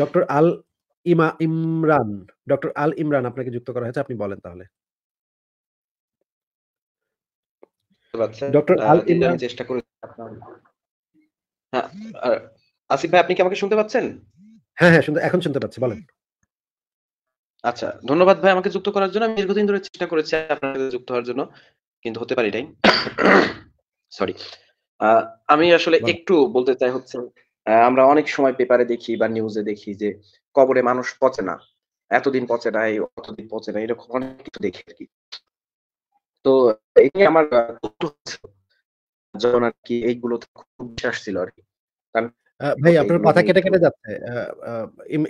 Doctor আল ইমা Imran doctor আল ইমরান আপনাকে যুক্ত করা হয়েছে আপনি বলেন তাহলে ডক্টর আল ইমরান চেষ্টা করে হ্যাঁ আসিফ ভাই আপনি কি আমাকে শুনতে পাচ্ছেন হ্যাঁ হ্যাঁ শুনতে এখন শুনতে পাচ্ছি বলেন আচ্ছা ধন্যবাদ ভাই আমাকে যুক্ত করার জন্য আমি দীর্ঘদিন ধরে চেষ্টা করেছি আপনার সাথে যুক্ত হওয়ার জন্য কিন্তু হতে পারি নাই সরি আমি আসলে একটু বলতে চাই হচ্ছে আমরা অনেক সময় পেপারে দেখি বা নিউজে দেখি যে কবরে মানুষ পচে না এতদিন পচে না অতদিন পচে না এরকম অনেক কিছু দেখি আর কি তো এই নিয়ে আমার যখন আর কি এইগুলো খুব বিশ্বাস ছিল আর কি ভাই আপনার কথা কেটে কেটে যাচ্ছে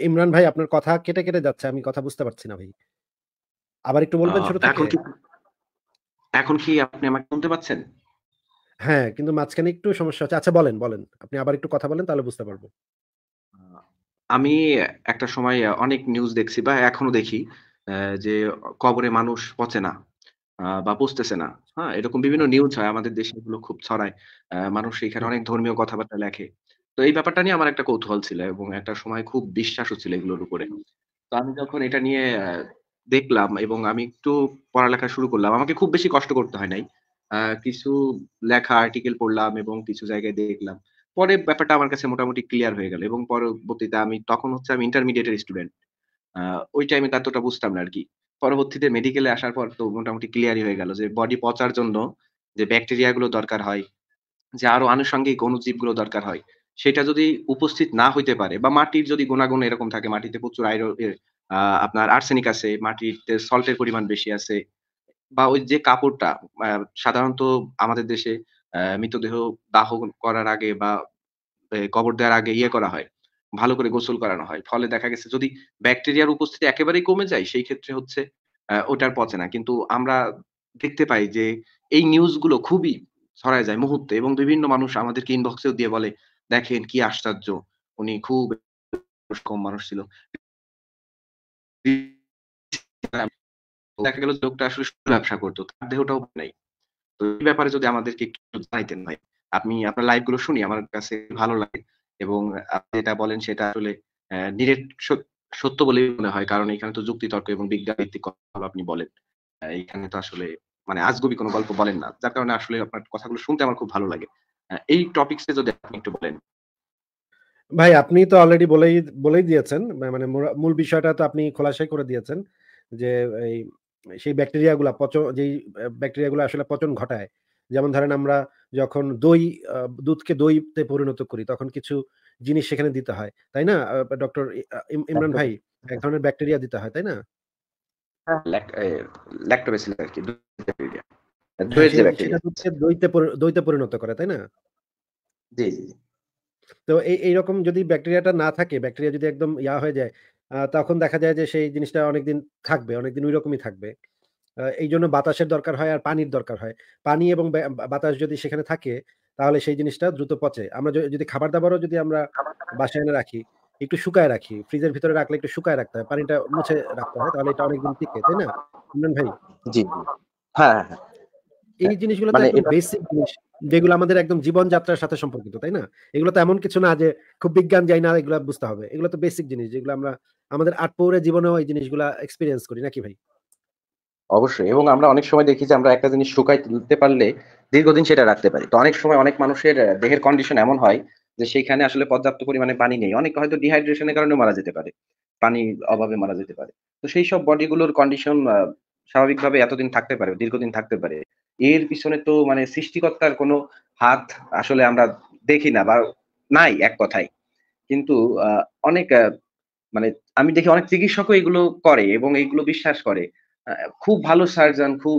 ইমরান ভাই আপনার কথা কেটে কেটে যাচ্ছে আমি কথা বুঝতে পারছি না ভাই আবার একটু বলবেন ছোট এখন কি এখন কি আপনি আমাকে শুনতে পাচ্ছেন হ্যাঁ কিন্তু মাঝখানে একটু সমস্যা হচ্ছে আচ্ছা বলেন বলেন আপনি আবার একটু কথা বলেন তাহলে বুঝতে পারবো আমি একটা সময় অনেক নিউজ দেখছি বা এখনো দেখি যে কবরে মানুষ পচে না বা পচতেছে না হ্যাঁ এরকম বিভিন্ন নিউজ আচ্ছা। হয় আমাদের দেশে এগুলো খুব ছড়ায় মানুষ এখানে অনেক ধর্মীয় কথাবার্তা লেখে তো এই ব্যাপারটা নিয়ে আমার একটা কৌতূহল ছিল এবং একটা সময় খুব বিশ্বাসও ছিল এগুলোর উপরে তো আমি যখন এটা নিয়ে দেখলাম এবং আমি একটু পড়ালেখা শুরু করলাম আমাকে খুব বেশি কষ্ট করতে হয় নাই কিছু লেখা আর্টিকেল পড়লাম এবং কিছু জায়গায় দেখলাম পরে ব্যাপারটা আমার কাছে মোটামুটি ক্লিয়ার হয়ে গেল এবং পরবর্তীতে আমি তখন হচ্ছে আমি ইন্টারমিডিয়েটের স্টুডেন্ট ওই টাইমে ততটা বুঝতাম না আর কি পরবর্তীতে মেডিকেলে আসার পর তো মোটামুটি ক্লিয়ারই হয়ে গেল যে বডি পচার জন্য যে ব্যাকটেরিয়া গুলো দরকার হয় যে আরো আনুষঙ্গিক অণুজীব গুলো দরকার হয় সেটা যদি উপস্থিত না হইতে পারে বা মাটির যদি গুণাগুণ এরকম থাকে মাটিতে প্রচুর আয়রন আপনার আর্সেনিক আছে মাটিতে সল্টের পরিমাণ বেশি আছে বা ওই যে কাপড়টা সাধারণত আমাদের দেশে মৃতদেহ দাহ করার আগে বা কবর দেওয়ার আগে ইয়ে করা হয় ভালো করে গোসল করানো হয় ফলে দেখা গেছে যদি ব্যাকটেরিয়ার উপস্থিতি একেবারেই কমে যায় সেই ক্ষেত্রে হচ্ছে ওটার পচে না কিন্তু আমরা দেখতে পাই যে এই নিউজগুলো খুবই ছড়ায় যায় মুহূর্তে এবং বিভিন্ন মানুষ আমাদেরকে ইনবক্সেও দিয়ে বলে দেখেন কি আশ্চর্য উনি খুব কম মানুষ ছিল দেখা গেল লোকটা আসলে ব্যবসা করতো তার দেহটাও নাই তো এই ব্যাপারে যদি আমাদেরকে একটু জানাইতেন ভাই আপনি আপনার লাইভ গুলো শুনি আমার কাছে ভালো লাগে এবং আপনি যেটা বলেন সেটা আসলে ডিরেক্ট সত্য বলে মনে হয় কারণ এখানে তো যুক্তি তর্ক এবং বিজ্ঞান ভিত্তিক কথা আপনি বলেন এখানে তো আসলে মানে আজগুবি কোনো গল্প বলেন না যার কারণে আসলে আপনার কথাগুলো শুনতে আমার খুব ভালো লাগে এই টপিকসে যদি আপনি একটু বলেন ভাই আপনি তো অলরেডি বলেই বলেই দিয়েছেন মানে মূল বিষয়টা তো আপনি খোলাসাই করে দিয়েছেন যে এই সেই ব্যাকটেরিয়াগুলো পচন যেই ব্যাকটেরিয়াগুলো আসলে পচন ঘটায় যেমন ধরেন আমরা যখন দই দুধকে দইতে পরিণত করি তখন কিছু জিনিস সেখানে দিতে হয় তাই না ডক্টর ইমরান ভাই এক ধরনের ব্যাকটেরিয়া দিতে হয় তাই না হ্যাঁ, হ্যাঁ, হ্যাঁ, দইতে পরিণত করে তাই না তো এই এইরকম যদি ব্যাকটেরিয়াটা না থাকে ব্যাকটেরিয়া যদি একদম ইয়া হয়ে যায় তখন দেখা যায় যে সেই জিনিসটা অনেকদিন থাকবে অনেকদিন ওই রকমই থাকবে এই জন্য বাতাসের দরকার হয় আর পানির দরকার হয় পানি এবং বাতাস যদি সেখানে থাকে তাহলে সেই জিনিসটা দ্রুত পচে আমরা যদি খাবার দাবারও যদি আমরা বাসায় এনে রাখি একটু শুকায় রাখি ফ্রিজের ভিতরে রাখলে একটু শুকায় রাখতে হয় পানিটা মুছে রাখতে হয় তাহলে এটা অনেকদিন টিকে তাই না ভাই জি হ্যাঁ, হ্যাঁ, হ্যাঁ এই জিনিসগুলো বেসিক মানে জিনিস যেগুলো আমাদের একদম জীবনযাত্রার সাথে সম্পর্কিত তাই না এগুলো তো এমন কিছু না যে খুব বিজ্ঞান যাই না এগুলো বুঝতে হবে এগুলো তো বেসিক জিনিস যেগুলো আমরা আমাদের আট পৌরে জীবনেও এই জিনিসগুলো এক্সপিরিয়েন্স করি নাকি ভাই অবশ্যই এবং আমরা অনেক সময় দেখি যে আমরা একটা জিনিস শুকাই তুলতে পারলে দীর্ঘদিন সেটা রাখতে পারি তো অনেক সময় অনেক মানুষের দেহের কন্ডিশন এমন হয় যে সেইখানে আসলে পর্যাপ্ত পরিমাণে পানি নেই অনেক হয়তো ডিহাইড্রেশনের কারণে মারা যেতে পারে পানি অভাবে মারা যেতে পারে তো সেই সব বডিগুলোর কন্ডিশন স্বাভাবিকভাবে এতদিন থাকতে পারে দীর্ঘদিন থাকতে পারে এর পিছনে তো মানে সৃষ্টিকর্তার কোনো হাত আসলে আমরা দেখি না বা নাই এক কথায় কিন্তু অনেক মানে আমি দেখি অনেক চিকিৎসকও এগুলো করে এবং এইগুলো বিশ্বাস করে খুব ভালো সার্জন খুব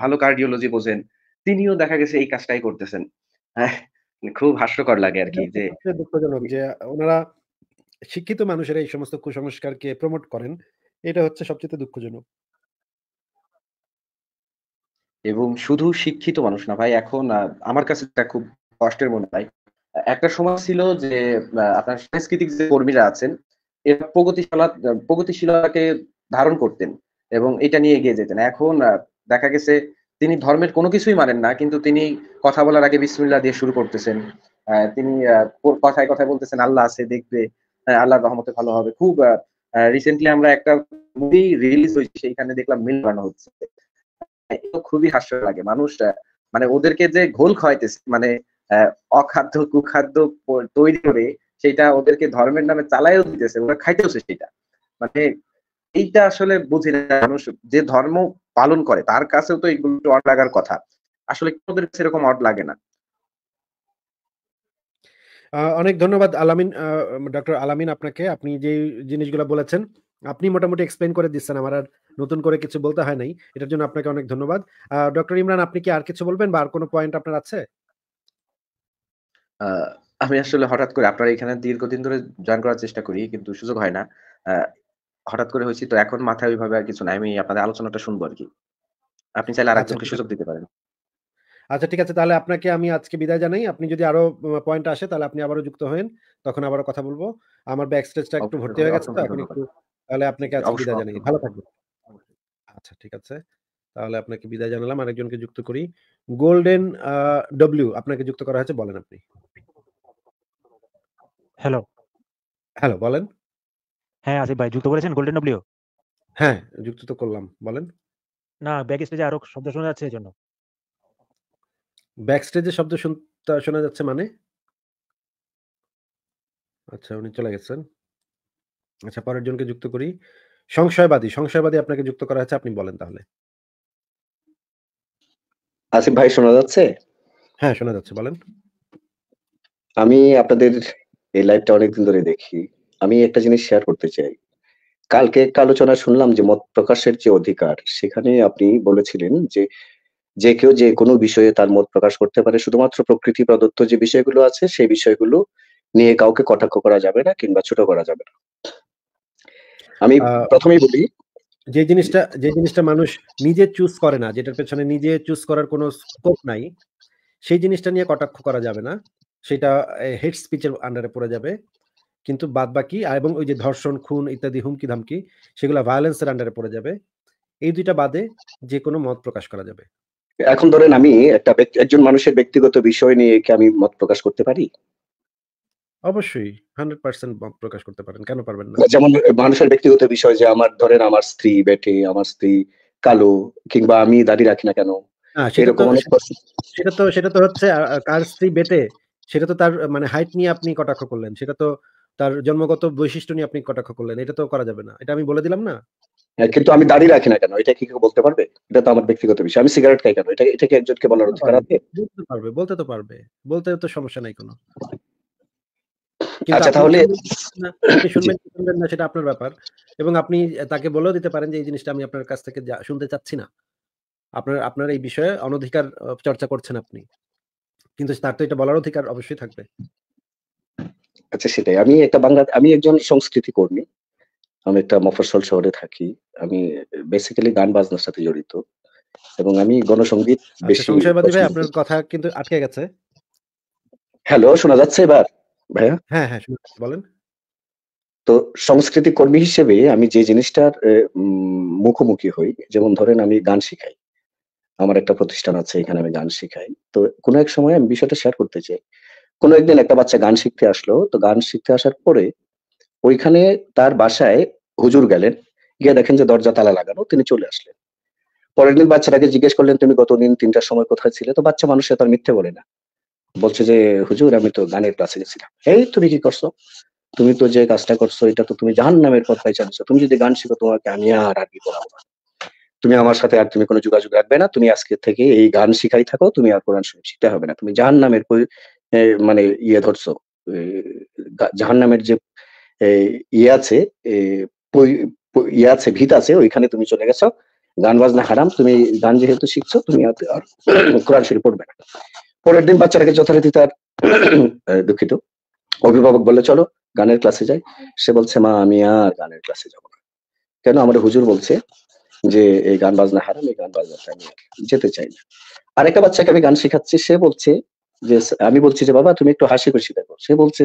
ভালো কার্ডিওলজি বোঝেন তিনিও দেখা গেছে এই কাজটাই করতেছেন হ্যাঁ, মানে খুব হাস্যকর লাগে আর কি যে দুঃখজনক যে ওনারা শিক্ষিত মানুষেরা এই সমস্ত কুসংস্কারকে প্রমোট করেন এটা হচ্ছে সবচেয়ে দুঃখজনক এবং শুধু শিক্ষিত মানুষ না ভাই এখন আমার কাছে এটা খুব কষ্টের মনে হয় একটা সময় ছিল যে আপনার সাংস্কৃতিক যে কর্মীরা আছেন এরা প্রগতিশীলা প্রগতিশীলতাকে ধারণ করতেন এবং এটা নিয়ে এগিয়ে যেতেন এখন দেখা গেছে তিনি ধর্মের কোনো কিছুই মানেন না কিন্তু তিনি কথা বলার আগে বিসমিল্লা দিয়ে শুরু করতেছেন তিনি কথায় কথায় বলতেছেন আল্লাহ আছে দেখবে হ্যাঁ, আল্লাহর রহমতে ভালো হবে খুব রিসেন্টলি আমরা একটা মুভি রিলিজ হয়েছে সেইখানে দেখলাম মিল বানানো হচ্ছে খুবই হাস্য লাগে মানুষ মানে ওদেরকে যে ঘোল খাওয়াইতেছে মানে অখাদ্য কুখাদ্য তৈরি করে সেটা ওদেরকে ধর্মের নামে চালাইও দিতেছে ওরা খাইতেওছে সেটা মানে এইটা আসলে বুঝি না মানুষ যে ধর্ম পালন করে তার কাছেও তো এইগুলো অড লাগার কথা আসলে ওদের সেরকম অড লাগে না অনেক ধন্যবাদ আলামিন ডক্টর আলামিন আপনাকে আপনি যে জিনিসগুলো বলেছেন আপনি মোটামুটি এক্সপ্লেন করে দিচ্ছেন আমার আর নতুন করে কিছু বলতে হয় নাই এটার জন্য আপনাকে অনেক ধন্যবাদ ডক্টর ইমরান আপনি কি আর কিছু বলবেন বা আর কোনো পয়েন্ট আপনার আছে আমি আসলে হঠাৎ করে আপনার এখানে দীর্ঘদিন ধরে জয়েন করার চেষ্টা করি কিন্তু সুযোগ হয় না হঠাৎ করে হয়েছি তো এখন মাথায় ওইভাবে আর কিছু নাই আমি আপনাদের আলোচনাটা শুনবো আর কি আপনি চাইলে আর একজনকে আচ্ছা, সুযোগ দিতে পারেন আচ্ছা ঠিক আছে তাহলে আপনাকে আমি আজকে বিদায় জানাই আপনি যদি আরো পয়েন্ট আসে তাহলে আপনি আবারও যুক্ত হন তখন আবারও কথা বলবো আমার ব্যাক স্টেজটা একটু ভর্তি হয়ে গেছে তো আপনি একটু তাহলে আপনাকে আজকে বিদায় জানাই ভালো থাকবেন আচ্ছা ঠিক আছে তাহলে আপনাকে বিদায় জানালাম আরেকজনকে যুক্ত করি গোল্ডেন ডব্লিউ আপনাকে যুক্ত করা হয়েছে বলেন আপনি হ্যালো হ্যালো বলেন হ্যাঁ আসিফ ভাই যুক্ত করেছেন গোল্ডেন ডব্লিউ হ্যাঁ যুক্ত তো করলাম বলেন না ব্যাক স্টেজে আরো শব্দ শোনা যাচ্ছে এজন্য ব্যাক স্টেজে শব্দ শোনা যাচ্ছে মানে আচ্ছা উনি চলে গেছেন আচ্ছা পরের জনকে যুক্ত করি সংশয়বাদী সংশয়বাদী আপনাকে যুক্ত করা হয়েছে আপনি বলেন তাহলে আসিফ ভাই শোনা যাচ্ছে হ্যাঁ শোনা যাচ্ছে বলেন আমি আপনাদের এই লাইভটা অনেকদিন ধরে দেখি আমি একটা জিনিস শেয়ার করতে চাই কালকে একটা আলোচনা শুনলাম যে মত প্রকাশের যে অধিকার সেখানে আপনি বলেছিলেন যে যে কেউ যে কোনো বিষয়ে তার মত প্রকাশ করতে পারে শুধুমাত্র প্রকৃতি প্রদত্ত যে বিষয়গুলো আছে সেই বিষয়গুলো নিয়ে কাউকে কটাক্ষ করা যাবে না কিংবা ছোট করা যাবে না আমি প্রথমেই বলি যে জিনিসটা যে জিনিসটা মানুষ নিজে চুজ করে না যেটার পেছনে নিজে চুজ করার কোনো স্কোপ নাই সেই জিনিসটা নিয়ে কটাক্ষ করা যাবে না সেটা হেড স্পিচের আন্ডারে পড়ে যাবে কিন্তু বাদ বাকি এবং ওই যে ধর্ষণ খুন ইত্যাদি হুমকি ধামকি সেগুলো ভায়োলেন্সের আন্ডারে পড়ে যাবে এই দুইটা বাদে যে কোনো মত প্রকাশ করা যাবে এখন ধরেন আমি একটা একজন মানুষের ব্যক্তিগত বিষয় নিয়ে কি আমি মত প্রকাশ করতে পারি অবশ্যই হান্ড্রেড পার্সেন্ট প্রকাশ করতে পারেন কেন পারবেন না আচ্ছা, যেমন মানুষের ব্যক্তিগত বিষয় যে আমার ধরেন আমার স্ত্রী বেটে আমার স্ত্রী কালো কিংবা আমি দাড়ি রাখি না কেন সেটা তো সেটা তো হচ্ছে কার স্ত্রী বেটে সেটা তো তার মানে হাইট নিয়ে আপনি কটাক্ষ করলেন সেটা তো তার জন্মগত বৈশিষ্ট্য নিয়ে আপনি কটাক্ষ করলেন এটা তো করা যাবে না এটা আমি বলে দিলাম না কিন্তু আমি দাঁড়িয়ে রাখি না কেন এটা কি কেউ বলতে পারবে এটা তো আমার ব্যক্তিগত বিষয় আমি সিগারেট খাই কেন এটা এটা কি একজনকে বলার অধিকার আছে বলতে পারবে বলতে তো পারবে বলতে তো সমস্যা নাই কোনো আচ্ছা তাহলে শুনবেন না সেটা আপনার ব্যাপার এবং আপনি তাকে বলেও দিতে পারেন যে এই জিনিসটা আমি আপনার কাছ থেকে শুনতে চাচ্ছি না আপনার আপনার এই বিষয়ে অনধিকার চর্চা করছেন আপনি কিন্তু তার তো এটা বলার অধিকার অবশ্যই থাকবে আচ্ছা সেটাই আমি একটা বাংলা আমি একজন সংস্কৃতি কর্মী আমি একটা মফস্বল শহরে থাকি আমি বেসিক্যালি গান বাজনার সাথে জড়িত এবং আমি গণসংগীত আচ্ছা, বেশি সংশয়বাদী ভাই আপনার কথা কিন্তু আটকে গেছে হ্যালো শোনা যাচ্ছে এবার ভাইয়া হ্যাঁ হ্যাঁ বলেন তো সংস্কৃতি কর্মী হিসেবে আমি যে জিনিসটার মুখোমুখি হই যেমন ধরেন আমি গান শিখাই আমার একটা প্রতিষ্ঠান আছে এখানে আমি গান শিখাই তো কোনো এক সময় আমি বিষয়টা শেয়ার করতে চাই কোনো একদিন একটা বাচ্চা গান শিখতে আসলো তো গান শিখতে আসার পরে ওইখানে তার বাসায় হুজুর গেলেন গিয়ে দেখেন যে দরজা তালা লাগানো তিনি চলে আসলেন পরের দিন বাচ্চাটাকে জিজ্ঞেস করলেন তুমি গতদিন তিনটার সময় কোথায় ছিলে তো বাচ্চা মানুষে তার মিথ্যে বলে না বলছে যে হুজুর আমি তো গানের ক্লাসে গেছিলাম এই তুমি কি করছো তুমি তো যে কাজটা করছো এটা তো তুমি জাহান নামের কথাই চালিয়েছো তুমি যদি গান শিখো তোমাকে আমি আর আগে পড়াবো না তুমি আমার সাথে আর তুমি কোনো যোগাযোগ রাখবে না তুমি আজকে থেকে এই গান শিখাই থাকো তুমি আর কোরআন শরীফ শিখতে হবে না তুমি জাহান নামের মানে ইয়ে ধরছো জাহান নামের যে ইয়ে আছে ইয়ে আছে ভিত আছে ওইখানে তুমি চলে গেছো গান বাজনা হারাম তুমি গান যেহেতু শিখছো তুমি আর কোরআন শরীফ পড়বে না পরের দিন বাচ্চাটাকে যথারীতি তার দুঃখিত অভিভাবক বলে চলো গানের ক্লাসে যাই সে বলছে মা আমি আর গানের ক্লাসে যাব না কেন আমাদের হুজুর বলছে যে এই গান বাজনা হারাম এই গান বাজনা আমি যেতে চাই না আরেকটা বাচ্চাকে আমি গান শেখাচ্ছি সে বলছে যে আমি বলছি যে বাবা তুমি একটু হাসি খুশি দেখো সে বলছে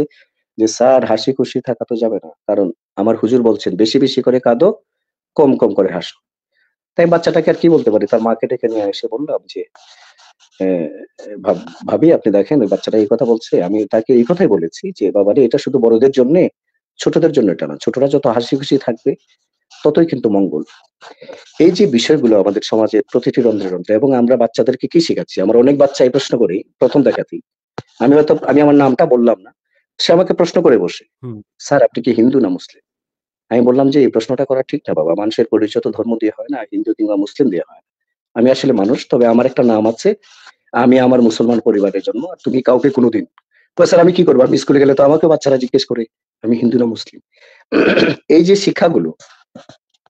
যে স্যার হাসি খুশি থাকা তো যাবে না কারণ আমার হুজুর বলছেন বেশি বেশি করে কাঁদো কম কম করে হাসো তাই বাচ্চাটাকে আর কি বলতে পারি তার মাকে ডেকে নিয়ে এসে বললাম যে ভাবি আপনি দেখেন ওই বাচ্চাটা এই কথা বলছে আমি তাকে এই কথাই বলেছি যে বাবারে এটা শুধু বড়দের জন্য ছোটদের জন্য এটা না ছোটরা যত হাসি খুশি থাকবে ততই কিন্তু মঙ্গল এই যে বিষয়গুলো আমাদের সমাজে প্রতিটি রন্ধ্রে রন্ধ্রে এবং আমরা বাচ্চাদেরকে কি শেখাচ্ছি আমার অনেক বাচ্চা এই প্রশ্ন করি প্রথম দেখাতেই আমি হয়তো আমি আমার নামটা বললাম না সে আমাকে প্রশ্ন করে বসে স্যার আপনি কি হিন্দু না মুসলিম আমি বললাম যে এই প্রশ্নটা করা ঠিক না বাবা মানুষের পরিচয় তো ধর্ম দিয়ে হয় না হিন্দু কিংবা মুসলিম দিয়ে হয় আমি আসলে মানুষ তবে আমার একটা নাম আছে আমি আমার মুসলমান পরিবারের জন্য তুমি কাউকে কোনোদিন স্যার আমি কি করবো আমি স্কুলে গেলে তো আমাকে বাচ্চারা জিজ্ঞেস করে আমি হিন্দু না মুসলিম এই যে শিক্ষাগুলো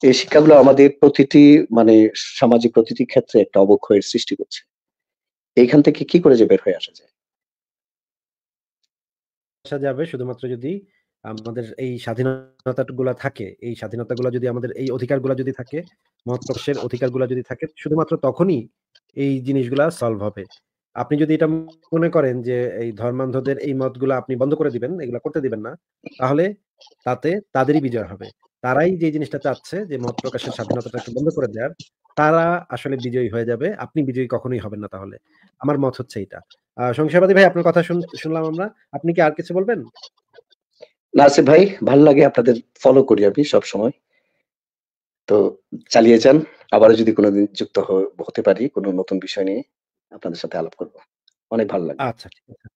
এই শিক্ষাগুলো আমাদের প্রতিটি মানে সামাজিক প্রতিটি ক্ষেত্রে একটা অবক্ষয়ের সৃষ্টি করছে এইখান থেকে কি করে যে বের হয়ে আসা যায় আসা যাবে শুধুমাত্র যদি আমাদের এই স্বাধীনতা গুলা থাকে এই স্বাধীনতা গুলা যদি আমাদের এই অধিকার গুলা যদি থাকে অধিকার গুলা যদি থাকে শুধুমাত্র তখনই এই জিনিসগুলা সলভ হবে আপনি যদি এটা মনে করেন যে এই ধর্মান্ধদের এই মতগুলো আপনি বন্ধ করে দিবেন এগুলা করতে দিবেন না তাহলে তাতে তাদেরই বিজয় হবে তারাই যে জিনিসটা চাচ্ছে যে মত প্রকাশের স্বাধীনতাটাকে বন্ধ করে দেওয়ার তারা আসলে বিজয়ী হয়ে যাবে আপনি বিজয়ী কখনোই হবেন না তাহলে আমার মত হচ্ছে এটা সংসারবাদী ভাই আপনার কথা শুনলাম আমরা আপনি কি আর কিছু বলবেন নাসির ভাই ভালো লাগে আপনাদের ফলো করি আমি সব সময় তো চালিয়ে যান আবারও যদি কোনোদিন যুক্ত হতে পারি কোনো নতুন বিষয় নিয়ে আপনাদের সাথে আলাপ করব অনেক ভালো লাগে আচ্ছা ঠিক আছে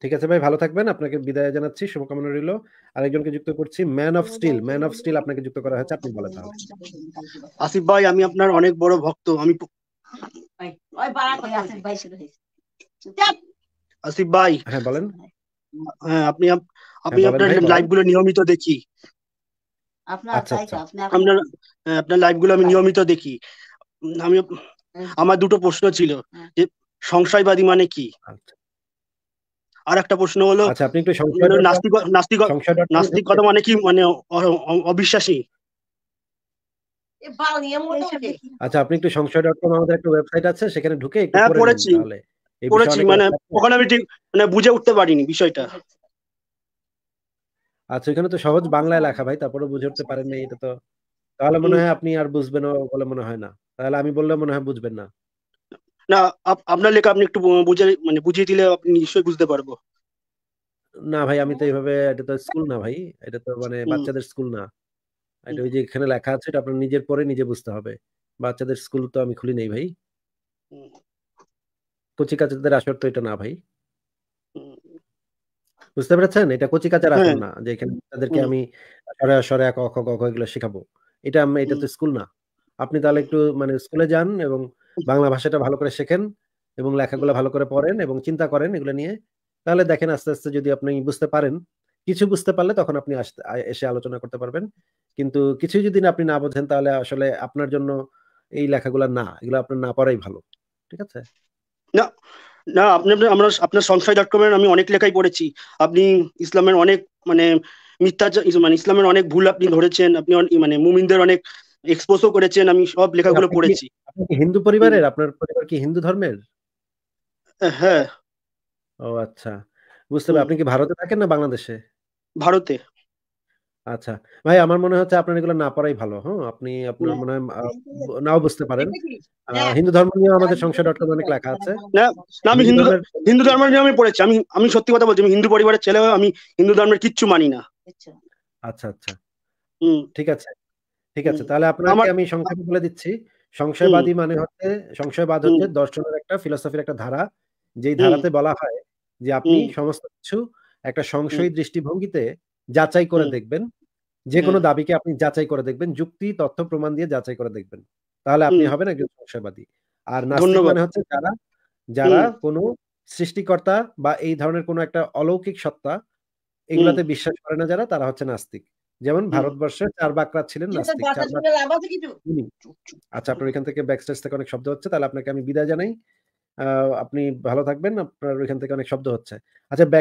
ঠিক আছে ভাই ভালো থাকবেন আপনাকে বিদায় জানাচ্ছি শুভকামনা রইল আরেকজনকে যুক্ত করছি man of steel man of steel আপনাকে যুক্ত করা হয়েছে আপনি বলেন তাহলে আসিফ ভাই আমি আপনার অনেক বড় ভক্ত আমি আসিফ ভাই হ্যাঁ বলেন হ্যাঁ আপনি আপনি হ্যাঁ, আপনার লাইভগুলো নিয়মিত দেখি আপনার আচ্ছা লাইভগুলো আচ্ছা। হ্যাঁ, আমি হ্যাঁ। নিয়মিত দেখি আমি হ্যাঁ। আমার দুটো প্রশ্ন ছিল যে সংশয়বাদী মানে কি আচ্ছা। আর একটা প্রশ্ন হলো আচ্ছা, আপনি একটু সংশয় ডট নাস্তিক নাস্তিক সংশয় মানে কি মানে অবিশ্বাসী আচ্ছা আপনি একটু সংশয় ডট কম আমাদের একটা ওয়েবসাইট আছে সেখানে ঢুকে একটু হ্যাঁ, পড়েছি। পড়েছি মানে ওখানে আমি ঠিক মানে বুঝে উঠতে পারিনি বিষয়টা আচ্ছা এখানে তো সহজ হ্যাঁ, বাংলায় হ্যাঁ। লেখা ভাই তারপরে বুঝে উঠতে আচ্ছা, পারেন আচ্ছা। না এটা তো তাহলে মনে হয় আপনি আর বুঝবেন বলে মনে হয় না তাহলে আমি বললে মনে হয় বুঝবেন না না আপনার লেখা আপনি একটু বুঝে মানে বুঝিয়ে দিলে আপনি নিশ্চয়ই বুঝতে পারবো না ভাই আমি তো এইভাবে এটা তো স্কুল না ভাই এটা তো মানে বাচ্চাদের স্কুল না এটা ওই যে এখানে লেখা আছে এটা আপনার নিজের পরে নিজে বুঝতে হবে বাচ্চাদের স্কুল তো আমি খুলি নেই ভাই কচিকাচাদের আসর তো এটা না ভাই বুঝতে পারছেন এটা কচি কাচার রাখবো হ্যাঁ। না যে এখানে তাদেরকে আমি সরে এক অখ গখ এগুলো শেখাবো এটা আমি এটা তো স্কুল না আপনি তাহলে একটু মানে স্কুলে যান এবং বাংলা ভাষাটা ভালো করে শেখেন এবং লেখাগুলো ভালো করে পড়েন এবং চিন্তা করেন এগুলো নিয়ে তাহলে দেখেন আস্তে আস্তে যদি আপনি বুঝতে পারেন কিছু বুঝতে পারলে তখন আপনি এসে আলোচনা করতে পারবেন কিন্তু কিছু যদি আপনি না বোঝেন তাহলে আসলে আপনার জন্য এই লেখাগুলো না এগুলো আপনার না পড়াই ভালো ঠিক আছে না না আপনি আমরা আপনার সংশয় ডট কমের আমি অনেক লেখাই পড়েছি আপনি ইসলামের অনেক মানে মিথ্যা মানে ইসলামের অনেক ভুল আপনি ধরেছেন আপনি মানে মুমিনদের অনেক এক্সপোজও করেছেন আমি সব লেখাগুলো পড়েছি আপনি কি হিন্দু পরিবারের আপনার পরিবার কি হিন্দু ধর্মের হ্যাঁ ও আচ্ছা বুঝতে পারছি আপনি কি ভারতে থাকেন না বাংলাদেশে ভারতে আচ্ছা ভাই আমার মনে হচ্ছে আপনার এগুলো না পড়াই ভালো হ্যাঁ আপনি আপনার মনে নাও বুঝতে পারেন হ্যাঁ, হিন্দু ধর্ম নিয়ে আমাদের সংসার ডট কম অনেক লেখা আছে হ্যাঁ, না আমি হিন্দু হিন্দু ধর্ম নিয়ে আমি পড়েছি আমি আমি সত্যি কথা বলছি আমি হিন্দু পরিবারের ছেলে আমি হিন্দু ধর্মের কিচ্ছু মানি না আচ্ছা আচ্ছা, আচ্ছা। ঠিক আছে ঠিক আছে তাহলে আপনাকে আমি সংক্ষেপে বলে দিচ্ছি সংশয়বাদী মানে হচ্ছে সংশয়বাদ হচ্ছে দর্শনের একটা ফিলোসফির একটা ধারা যেই ধারাতে বলা হয় যে আপনি সমস্ত কিছু একটা সংশয়ী দৃষ্টিভঙ্গিতে যাচাই করে দেখবেন যে কোনো দাবিকে আপনি যাচাই করে দেখবেন যুক্তি তথ্য প্রমাণ দিয়ে যাচাই করে দেখবেন তাহলে আপনি হবেন একজন সংশয়বাদী আর নাস্তিক মানে হচ্ছে যারা যারা কোনো সৃষ্টিকর্তা বা এই ধরনের কোনো একটা অলৌকিক সত্তা এগুলাতে বিশ্বাস করে না যারা তারা হচ্ছে নাস্তিক যেমন ভারতবর্ষের চার বাকরা ছিলেন নাস্তিক আচ্ছা আপনার এখান থেকে ব্যাকস্টেজ থেকে অনেক শব্দ হচ্ছে তাহলে আপনাকে আমি বিদায় জানাই আপনি ভালো থাকবেন আপনার ওইখান থেকে অনেক শব্দ হচ্ছে আচ্ছা